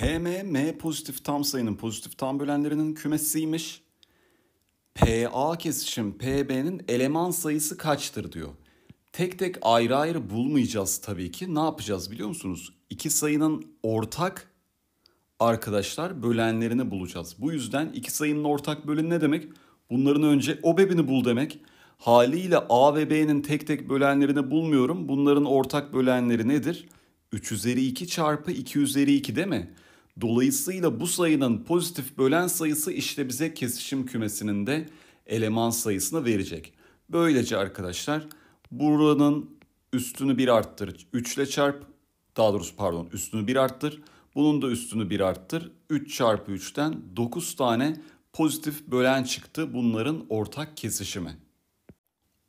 HM, M pozitif tam sayının pozitif tam bölenlerinin kümesiymiş. PA kesişim PB'nin eleman sayısı kaçtır diyor. Tek tek ayrı ayrı bulmayacağız tabii ki. Ne yapacağız biliyor musunuz? İki sayının ortak arkadaşlar bölenlerini bulacağız. Bu yüzden iki sayının ortak böleni ne demek? Bunların önce OBEB'ini bul demek. Haliyle A ve B'nin tek tek bölenlerini bulmuyorum. Bunların ortak bölenleri nedir? 3 üzeri 2 çarpı 2 üzeri 2 değil mi? Dolayısıyla bu sayının pozitif bölen sayısı işte bize kesişim kümesinin de eleman sayısını verecek. Böylece arkadaşlar buranın üstünü 1 arttır 3 ile çarp. Daha doğrusu pardon üstünü 1 arttır. Bunun da üstünü 1 arttır. 3 çarpı 3'ten 9 tane pozitif bölen çıktı bunların ortak kesişimi.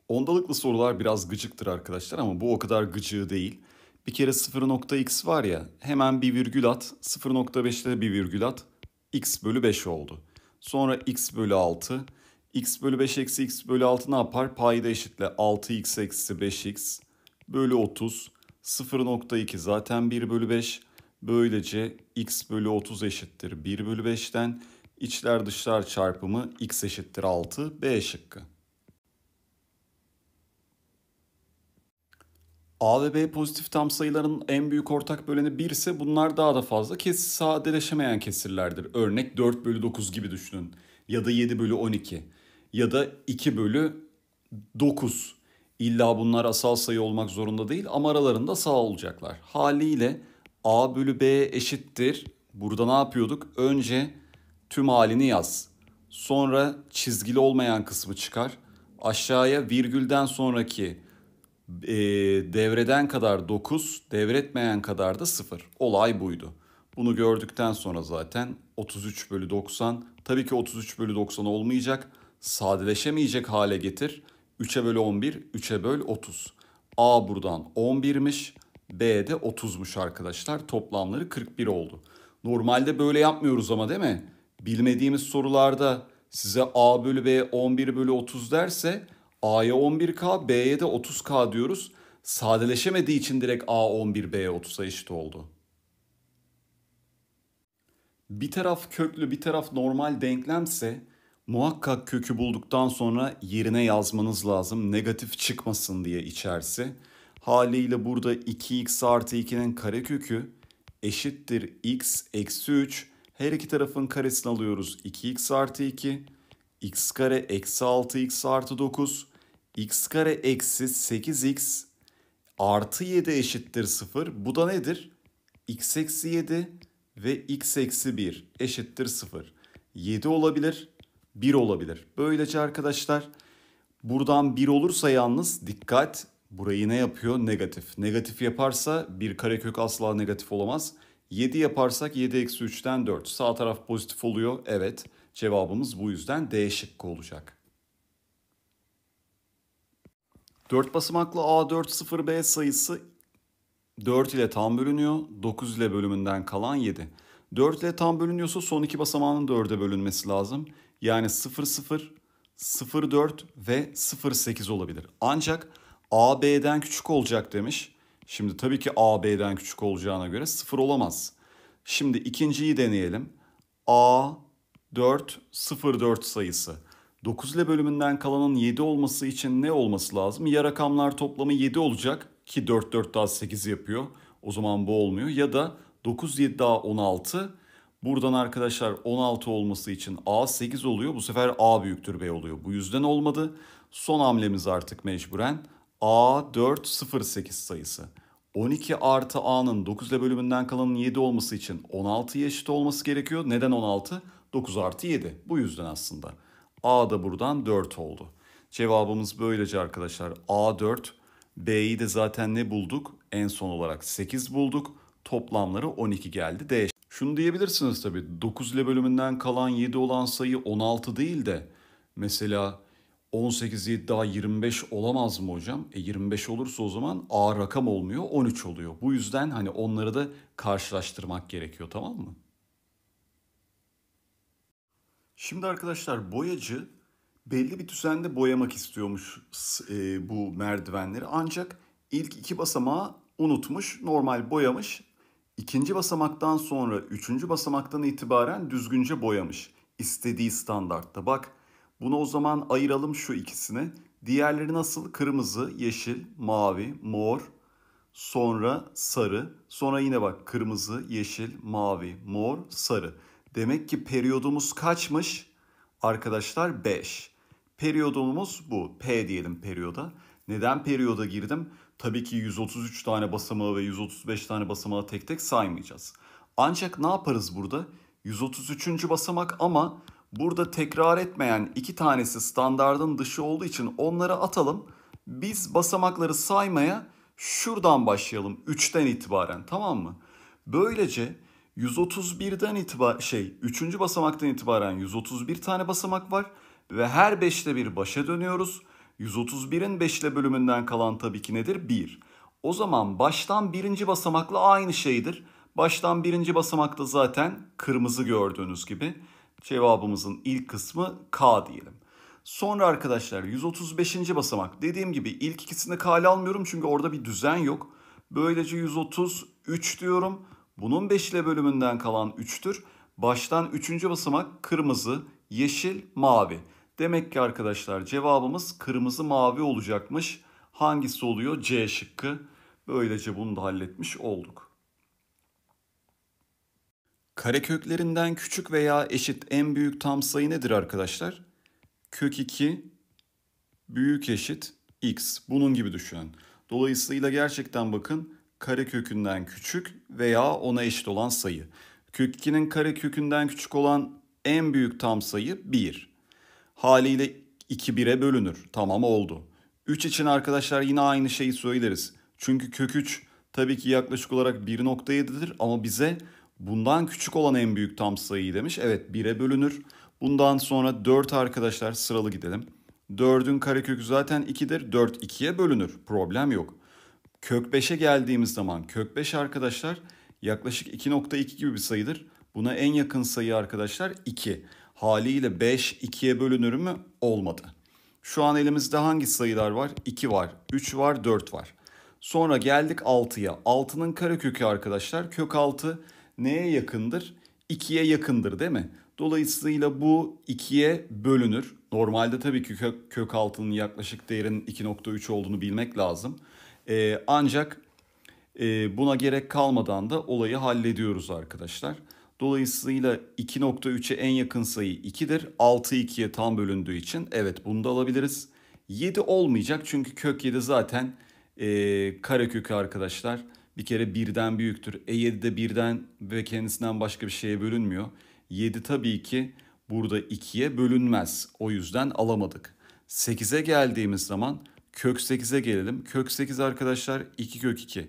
Ondalıklı sorular biraz gıcıktır arkadaşlar ama bu o kadar gıcığı değil. Bir kere 0.x var ya hemen bir virgül at. 0.5'te bir virgül at. x bölü 5 oldu. Sonra x bölü 6. x bölü 5 eksi x bölü 6 ne yapar? Payda eşitle 6x eksi 5x bölü 30. 0.2 zaten 1 bölü 5. Böylece x bölü 30 eşittir 1 bölü 5'ten içler dışlar çarpımı x eşittir 6 B şıkkı. A ve B pozitif tam sayıların en büyük ortak böleni 1 ise bunlar daha da fazla kes sadeleşemeyen kesirlerdir. Örnek 4 bölü 9 gibi düşünün ya da 7 bölü 12 ya da 2 bölü 9. İlla bunlar asal sayı olmak zorunda değil ama aralarında sağ olacaklar. Haliyle A bölü B eşittir. Burada ne yapıyorduk? Önce tüm halini yaz. Sonra çizgili olmayan kısmı çıkar. Aşağıya virgülden sonraki e, devreden kadar 9, devretmeyen kadar da 0. Olay buydu. Bunu gördükten sonra zaten 33 bölü 90, tabii ki 33 bölü 90 olmayacak, sadeleşemeyecek hale getir. 3'e bölü 11, 3'e bölü 30. A buradan 11'miş, B de 30'muş arkadaşlar. Toplamları 41 oldu. Normalde böyle yapmıyoruz ama değil mi? Bilmediğimiz sorularda size A bölü B 11 bölü 30 derse A'ya 11K, B'ye de 30K diyoruz. Sadeleşemediği için direkt A 11, B 30'a eşit oldu. Bir taraf köklü, bir taraf normal denklemse muhakkak kökü bulduktan sonra yerine yazmanız lazım. Negatif çıkmasın diye içerse. Haliyle burada 2x artı 2'nin karekökü eşittir x eksi 3. Her iki tarafın karesini alıyoruz. 2x artı 2, x kare eksi 6x artı 9 x kare eksi 8x artı 7 eşittir 0. Bu da nedir? x eksi 7 ve x eksi 1 eşittir 0. 7 olabilir, 1 olabilir. Böylece arkadaşlar buradan 1 olursa yalnız dikkat burayı ne yapıyor? Negatif. Negatif yaparsa bir karekök asla negatif olamaz. 7 yaparsak 7 eksi 3'ten 4. Sağ taraf pozitif oluyor. Evet cevabımız bu yüzden D şıkkı olacak. 4 basamaklı A40B sayısı 4 ile tam bölünüyor. 9 ile bölümünden kalan 7. 4 ile tam bölünüyorsa son iki basamağının 4'e bölünmesi lazım. Yani 00, 04 ve 08 olabilir. Ancak AB'den küçük olacak demiş. Şimdi tabii ki AB'den küçük olacağına göre 0 olamaz. Şimdi ikinciyi deneyelim. A 4 0 sayısı. 9 ile bölümünden kalanın 7 olması için ne olması lazım? Ya rakamlar toplamı 7 olacak ki 4 4 daha 8 yapıyor. O zaman bu olmuyor. Ya da 9 7 daha 16. Buradan arkadaşlar 16 olması için A 8 oluyor. Bu sefer A büyüktür B oluyor. Bu yüzden olmadı. Son hamlemiz artık mecburen A 4 0 8 sayısı. 12 artı A'nın 9 ile bölümünden kalanın 7 olması için 16 eşit olması gerekiyor. Neden 16? 9 artı 7. Bu yüzden aslında. A da buradan 4 oldu. Cevabımız böylece arkadaşlar A 4, B'yi de zaten ne bulduk? En son olarak 8 bulduk. Toplamları 12 geldi D. Şunu diyebilirsiniz tabii 9 ile bölümünden kalan 7 olan sayı 16 değil de mesela 18'i daha 25 olamaz mı hocam? E 25 olursa o zaman A rakam olmuyor 13 oluyor. Bu yüzden hani onları da karşılaştırmak gerekiyor tamam mı? Şimdi arkadaşlar boyacı belli bir düzende boyamak istiyormuş e, bu merdivenleri. Ancak ilk iki basamağı unutmuş, normal boyamış. İkinci basamaktan sonra üçüncü basamaktan itibaren düzgünce boyamış. İstediği standartta. Bak bunu o zaman ayıralım şu ikisini. Diğerleri nasıl? Kırmızı, yeşil, mavi, mor, sonra sarı. Sonra yine bak kırmızı, yeşil, mavi, mor, sarı. Demek ki periyodumuz kaçmış? Arkadaşlar 5. Periyodumuz bu. P diyelim periyoda. Neden periyoda girdim? Tabii ki 133 tane basamağı ve 135 tane basamağı tek tek saymayacağız. Ancak ne yaparız burada? 133. basamak ama burada tekrar etmeyen iki tanesi standardın dışı olduğu için onları atalım. Biz basamakları saymaya şuradan başlayalım 3'ten itibaren tamam mı? Böylece 131'den itibaren şey 3. basamaktan itibaren 131 tane basamak var ve her 5'te bir başa dönüyoruz. 131'in 5'le bölümünden kalan tabii ki nedir? 1. O zaman baştan birinci basamakla aynı şeydir. Baştan birinci basamakta zaten kırmızı gördüğünüz gibi cevabımızın ilk kısmı K diyelim. Sonra arkadaşlar 135. basamak. Dediğim gibi ilk ikisini K'le almıyorum çünkü orada bir düzen yok. Böylece 133 diyorum. Bunun 5'le bölümünden kalan üçtür. Baştan üçüncü basamak kırmızı, yeşil, mavi. Demek ki arkadaşlar cevabımız kırmızı mavi olacakmış. Hangisi oluyor? C şıkkı. Böylece bunu da halletmiş olduk. Kareköklerinden küçük veya eşit en büyük tam sayı nedir arkadaşlar? Kök 2 büyük eşit x. Bunun gibi düşünün. Dolayısıyla gerçekten bakın kare kökünden küçük veya ona eşit olan sayı. Kök 2'nin kare kökünden küçük olan en büyük tam sayı 1. Haliyle 2 1'e bölünür. Tamam oldu. 3 için arkadaşlar yine aynı şeyi söyleriz. Çünkü kök 3 tabii ki yaklaşık olarak 1.7'dir ama bize bundan küçük olan en büyük tam sayıyı demiş. Evet 1'e bölünür. Bundan sonra 4 arkadaşlar sıralı gidelim. 4'ün karekökü zaten 2'dir. 4 2'ye bölünür. Problem yok. Kök 5'e geldiğimiz zaman kök 5 arkadaşlar yaklaşık 2.2 gibi bir sayıdır. Buna en yakın sayı arkadaşlar 2. Haliyle 5 2'ye bölünür mü? Olmadı. Şu an elimizde hangi sayılar var? 2 var, 3 var, 4 var. Sonra geldik 6'ya. 6'nın karekökü arkadaşlar kök 6 neye yakındır? 2'ye yakındır değil mi? Dolayısıyla bu 2'ye bölünür. Normalde tabii ki kök, kök altının yaklaşık değerinin 2.3 olduğunu bilmek lazım. E, ancak e, buna gerek kalmadan da olayı hallediyoruz arkadaşlar. Dolayısıyla 2.3'e en yakın sayı 2'dir. 6 2'ye tam bölündüğü için evet bunu da alabiliriz. 7 olmayacak çünkü kök 7 zaten e, kare kökü arkadaşlar. Bir kere birden büyüktür. E 7 de birden ve kendisinden başka bir şeye bölünmüyor. 7 tabii ki burada 2'ye bölünmez. O yüzden alamadık. 8'e geldiğimiz zaman kök 8'e gelelim. Kök 8 arkadaşlar 2 kök 2.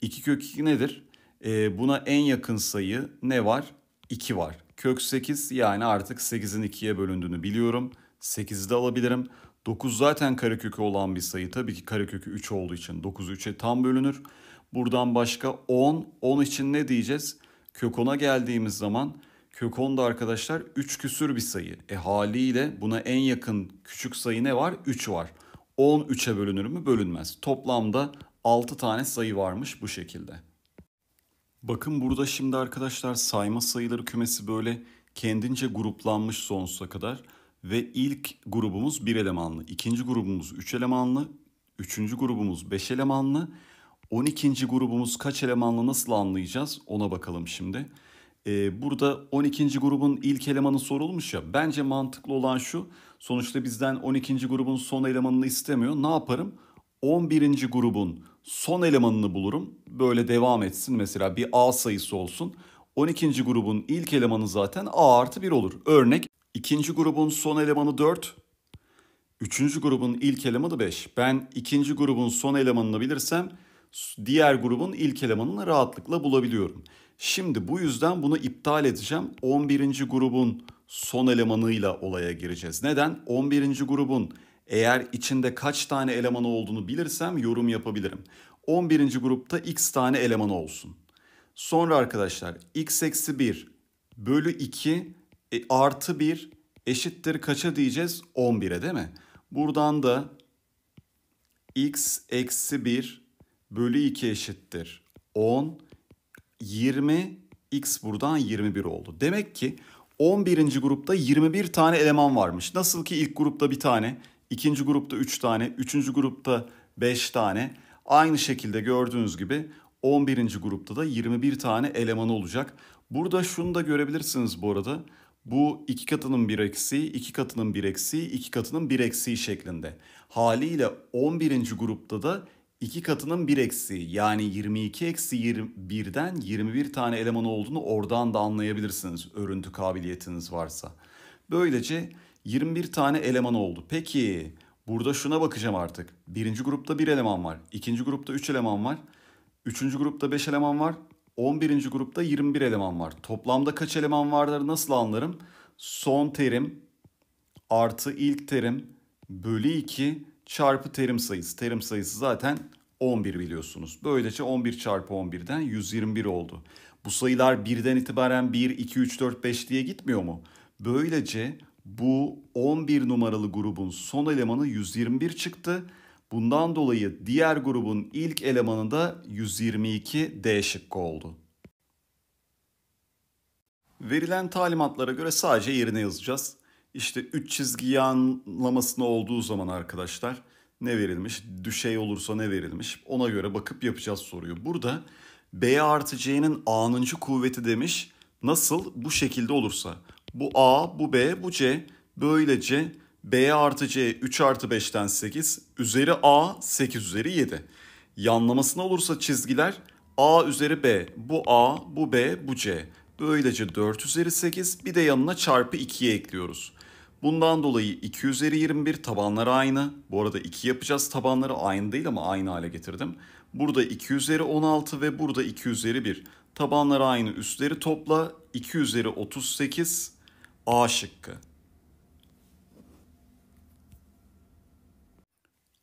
2 kök 2 nedir? E, buna en yakın sayı ne var? 2 var. Kök 8 yani artık 8'in 2'ye bölündüğünü biliyorum. 8'i de alabilirim. 9 zaten karekökü olan bir sayı. Tabii ki karekökü 3 olduğu için 9 3'e tam bölünür. Buradan başka 10. 10 için ne diyeceğiz? Kök 10'a geldiğimiz zaman kök 10 da arkadaşlar 3 küsür bir sayı. E haliyle buna en yakın küçük sayı ne var? 3 var. 10 3'e bölünür mü? Bölünmez. Toplamda 6 tane sayı varmış bu şekilde. Bakın burada şimdi arkadaşlar sayma sayıları kümesi böyle kendince gruplanmış sonsuza kadar ve ilk grubumuz 1 elemanlı, ikinci grubumuz 3 elemanlı, üçüncü grubumuz 5 elemanlı, 12. grubumuz kaç elemanlı nasıl anlayacağız ona bakalım şimdi e, burada 12. grubun ilk elemanı sorulmuş ya. Bence mantıklı olan şu. Sonuçta bizden 12. grubun son elemanını istemiyor. Ne yaparım? 11. grubun son elemanını bulurum. Böyle devam etsin mesela bir A sayısı olsun. 12. grubun ilk elemanı zaten A artı 1 olur. Örnek ikinci grubun son elemanı 4. Üçüncü grubun ilk elemanı 5. Ben ikinci grubun son elemanını bilirsem diğer grubun ilk elemanını rahatlıkla bulabiliyorum. Şimdi bu yüzden bunu iptal edeceğim. 11. grubun son elemanıyla olaya gireceğiz. Neden? 11. grubun eğer içinde kaç tane elemanı olduğunu bilirsem yorum yapabilirim. 11. grupta x tane eleman olsun. Sonra arkadaşlar x eksi 1 bölü 2 e, artı 1 eşittir kaça diyeceğiz? 11'e değil mi? Buradan da x eksi 1 bölü 2 eşittir 10 20 x buradan 21 oldu. Demek ki 11. grupta 21 tane eleman varmış. Nasıl ki ilk grupta bir tane, ikinci grupta 3 tane, üçüncü grupta 5 tane. Aynı şekilde gördüğünüz gibi 11. grupta da 21 tane elemanı olacak. Burada şunu da görebilirsiniz bu arada. Bu iki katının bir eksiği, iki katının bir eksiği, iki katının bir eksiği şeklinde. Haliyle 11. grupta da 2 katının bir eksi yani 22 eksi 21'den 21 tane eleman olduğunu oradan da anlayabilirsiniz örüntü kabiliyetiniz varsa. Böylece 21 tane eleman oldu. Peki burada şuna bakacağım artık. Birinci grupta bir eleman var. ikinci grupta 3 eleman var. Üçüncü grupta 5 eleman var. 11. grupta 21 eleman var. Toplamda kaç eleman vardır nasıl anlarım? Son terim artı ilk terim bölü 2 çarpı terim sayısı. Terim sayısı zaten 11 biliyorsunuz. Böylece 11 çarpı 11'den 121 oldu. Bu sayılar 1'den itibaren 1, 2, 3, 4, 5 diye gitmiyor mu? Böylece bu 11 numaralı grubun son elemanı 121 çıktı. Bundan dolayı diğer grubun ilk elemanı da 122 D şıkkı oldu. Verilen talimatlara göre sadece yerine yazacağız. İşte üç çizgiyi anlamasına olduğu zaman arkadaşlar ne verilmiş, düşey olursa ne verilmiş ona göre bakıp yapacağız soruyu. Burada B artı C'nin A'nıncı kuvveti demiş. Nasıl? Bu şekilde olursa. Bu A, bu B, bu C. Böylece B artı C 3 artı 5'ten 8. Üzeri A 8 üzeri 7. Yanlamasına olursa çizgiler A üzeri B. Bu A, bu B, bu C. Böylece 4 üzeri 8 bir de yanına çarpı 2'ye ekliyoruz. Bundan dolayı 2 üzeri 21 tabanları aynı. Bu arada 2 yapacağız tabanları aynı değil ama aynı hale getirdim. Burada 2 üzeri 16 ve burada 2 üzeri 1. Tabanları aynı üstleri topla 2 üzeri 38 A şıkkı.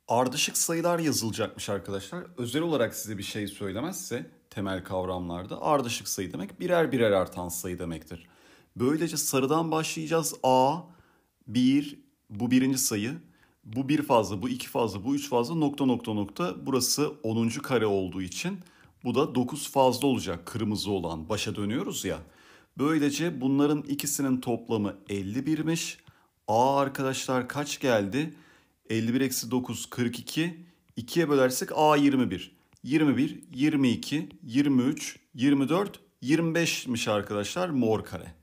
Ardışık sayılar yazılacakmış arkadaşlar. Özel olarak size bir şey söylemezse temel kavramlarda ardışık sayı demek birer birer artan sayı demektir. Böylece sarıdan başlayacağız A, 1 bu birinci sayı bu bir fazla, bu iki fazla, bu üç fazla nokta nokta nokta burası 10. kare olduğu için bu da 9 fazla olacak kırmızı olan başa dönüyoruz ya. Böylece bunların ikisinin toplamı 51'miş. A arkadaşlar kaç geldi? 51 eksi 9 42. 2'ye bölersek A 21. 21, 22, 23, 24, 25'miş arkadaşlar mor kare.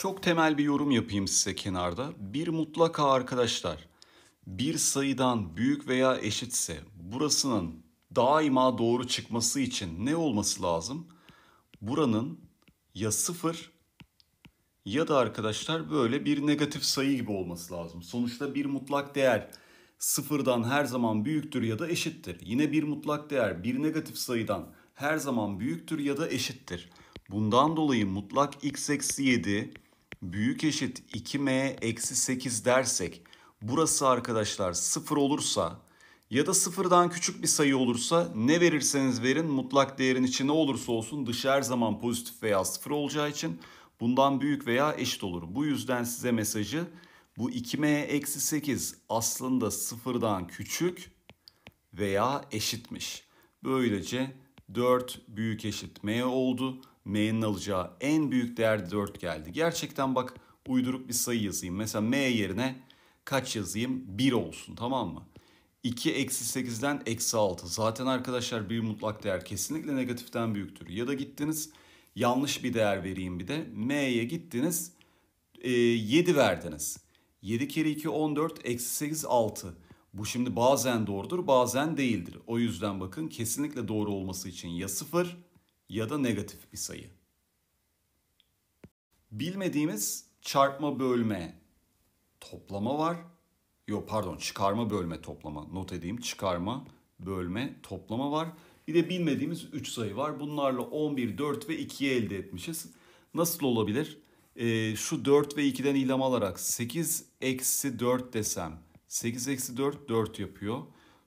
Çok temel bir yorum yapayım size kenarda. Bir mutlaka arkadaşlar bir sayıdan büyük veya eşitse burasının daima doğru çıkması için ne olması lazım? Buranın ya sıfır ya da arkadaşlar böyle bir negatif sayı gibi olması lazım. Sonuçta bir mutlak değer sıfırdan her zaman büyüktür ya da eşittir. Yine bir mutlak değer bir negatif sayıdan her zaman büyüktür ya da eşittir. Bundan dolayı mutlak x eksi 7 büyük eşit 2m eksi 8 dersek burası arkadaşlar 0 olursa ya da sıfırdan küçük bir sayı olursa ne verirseniz verin mutlak değerin içi ne olursa olsun dışı her zaman pozitif veya sıfır olacağı için bundan büyük veya eşit olur. Bu yüzden size mesajı bu 2m-8 eksi aslında sıfırdan küçük veya eşitmiş. Böylece 4 büyük eşit m oldu M'nin alacağı en büyük değer 4 geldi. Gerçekten bak uydurup bir sayı yazayım. Mesela M yerine kaç yazayım? 1 olsun tamam mı? 2 eksi 8'den eksi 6. Zaten arkadaşlar bir mutlak değer kesinlikle negatiften büyüktür. Ya da gittiniz yanlış bir değer vereyim bir de. M'ye gittiniz e, 7 verdiniz. 7 kere 2 14 eksi 8 6. Bu şimdi bazen doğrudur bazen değildir. O yüzden bakın kesinlikle doğru olması için ya 0 ya da negatif bir sayı. Bilmediğimiz çarpma bölme toplama var. Yo pardon çıkarma bölme toplama not edeyim çıkarma bölme toplama var. Bir de bilmediğimiz 3 sayı var. Bunlarla 11, 4 ve 2'yi elde etmişiz. Nasıl olabilir? Ee, şu 4 ve 2'den ilham alarak 8 eksi 4 desem. 8 eksi 4, 4 yapıyor.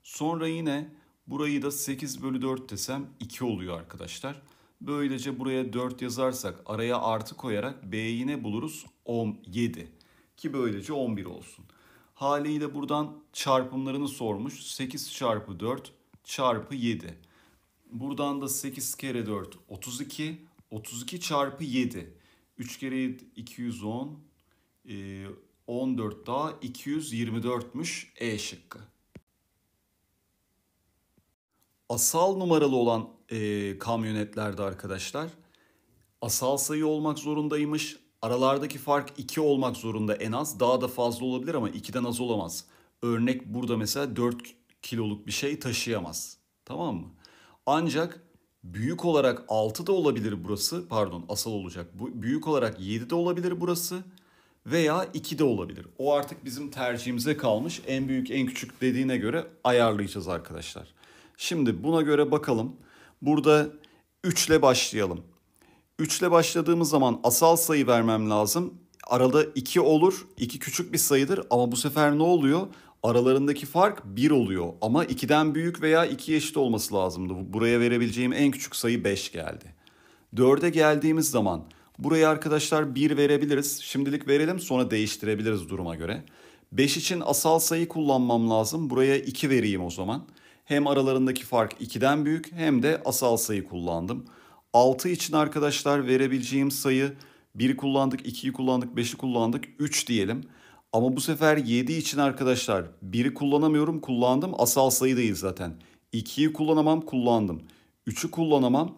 Sonra yine Burayı da 8 bölü 4 desem 2 oluyor arkadaşlar. Böylece buraya 4 yazarsak araya artı koyarak B'yi ne buluruz? 17 ki böylece 11 olsun. Haliyle buradan çarpımlarını sormuş. 8 çarpı 4 çarpı 7. Buradan da 8 kere 4 32. 32 çarpı 7. 3 kere 210. 14 ee, daha 224'müş E şıkkı asal numaralı olan e, kamyonetlerde arkadaşlar asal sayı olmak zorundaymış. Aralardaki fark 2 olmak zorunda en az. Daha da fazla olabilir ama 2'den az olamaz. Örnek burada mesela 4 kiloluk bir şey taşıyamaz. Tamam mı? Ancak büyük olarak 6 da olabilir burası. Pardon asal olacak. Bu, büyük olarak 7 de olabilir burası. Veya 2 de olabilir. O artık bizim tercihimize kalmış. En büyük en küçük dediğine göre ayarlayacağız arkadaşlar. Şimdi buna göre bakalım. Burada 3 ile başlayalım. 3 ile başladığımız zaman asal sayı vermem lazım. Arada 2 olur. 2 küçük bir sayıdır ama bu sefer ne oluyor? Aralarındaki fark 1 oluyor ama 2'den büyük veya 2'ye eşit olması lazımdı. Buraya verebileceğim en küçük sayı 5 geldi. 4'e geldiğimiz zaman buraya arkadaşlar 1 verebiliriz. Şimdilik verelim sonra değiştirebiliriz duruma göre. 5 için asal sayı kullanmam lazım. Buraya 2 vereyim o zaman. Hem aralarındaki fark 2'den büyük hem de asal sayı kullandım. 6 için arkadaşlar verebileceğim sayı 1'i kullandık, 2'yi kullandık, 5'i kullandık, 3 diyelim. Ama bu sefer 7 için arkadaşlar 1'i kullanamıyorum, kullandım. Asal sayı değil zaten. 2'yi kullanamam, kullandım. 3'ü kullanamam.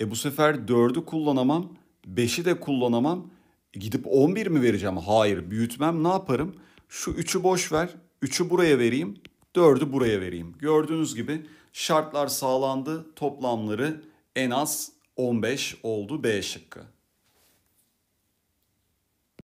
E bu sefer 4'ü kullanamam, 5'i de kullanamam. E gidip 11 mi vereceğim? Hayır, büyütmem ne yaparım? Şu 3'ü boş ver, 3'ü buraya vereyim. 4'ü buraya vereyim. Gördüğünüz gibi şartlar sağlandı. Toplamları en az 15 oldu B şıkkı.